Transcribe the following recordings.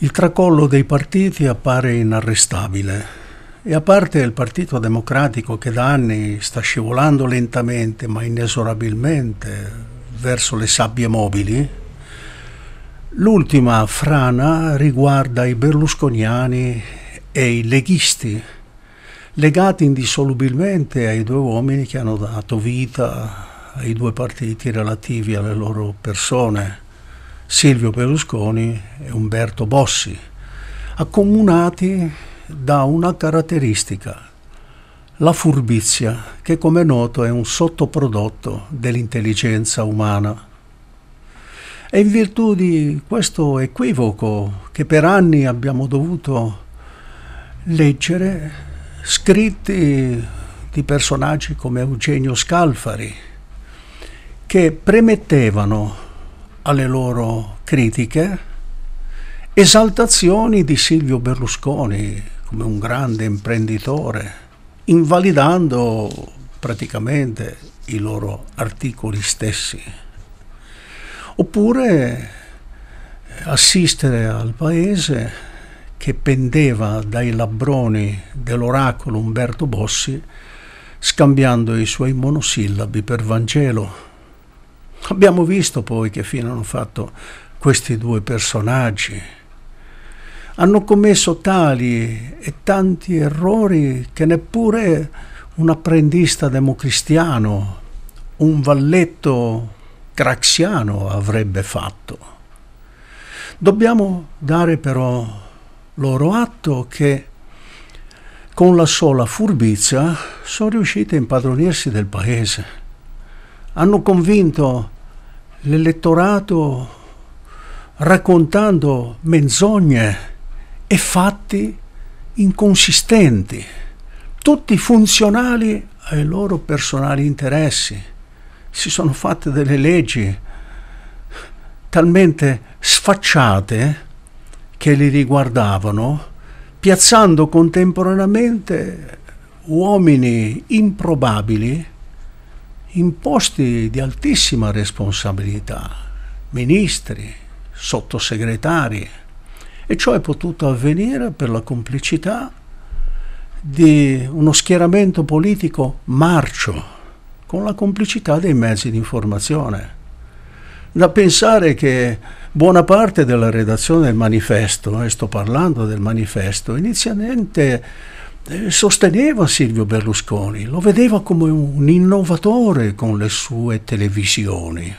Il tracollo dei partiti appare inarrestabile e a parte il Partito Democratico che da anni sta scivolando lentamente ma inesorabilmente verso le sabbie mobili, l'ultima frana riguarda i berlusconiani e i leghisti, legati indissolubilmente ai due uomini che hanno dato vita ai due partiti relativi alle loro persone Silvio Berlusconi e Umberto Bossi, accomunati da una caratteristica, la furbizia, che come noto è un sottoprodotto dell'intelligenza umana. È in virtù di questo equivoco che per anni abbiamo dovuto leggere, scritti di personaggi come Eugenio Scalfari, che premettevano alle loro critiche esaltazioni di Silvio Berlusconi come un grande imprenditore, invalidando praticamente i loro articoli stessi. Oppure eh, assistere al paese che pendeva dai labbroni dell'oracolo Umberto Bossi, scambiando i suoi monosillabi per Vangelo Abbiamo visto poi che fine hanno fatto questi due personaggi. Hanno commesso tali e tanti errori che neppure un apprendista democristiano, un valletto craxiano avrebbe fatto. Dobbiamo dare però loro atto che con la sola furbizia sono riusciti a impadronirsi del paese. Hanno convinto l'elettorato raccontando menzogne e fatti inconsistenti, tutti funzionali ai loro personali interessi. Si sono fatte delle leggi talmente sfacciate che li riguardavano, piazzando contemporaneamente uomini improbabili in posti di altissima responsabilità, ministri, sottosegretari, e ciò è potuto avvenire per la complicità di uno schieramento politico marcio, con la complicità dei mezzi di informazione. Da pensare che buona parte della redazione del manifesto, e sto parlando del manifesto, inizialmente eh, sosteneva Silvio Berlusconi, lo vedeva come un innovatore con le sue televisioni.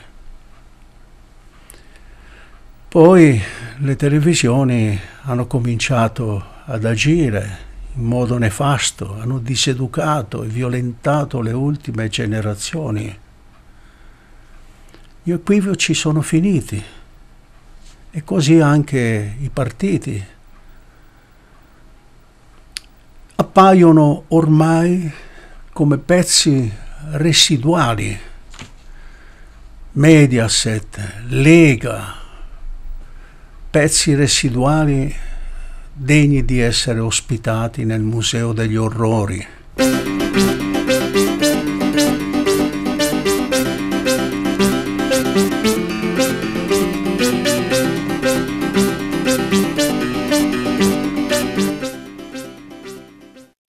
Poi le televisioni hanno cominciato ad agire in modo nefasto, hanno diseducato e violentato le ultime generazioni. Gli equivoci sono finiti e così anche i partiti appaiono ormai come pezzi residuali. Mediaset, Lega, pezzi residuali degni di essere ospitati nel Museo degli Orrori.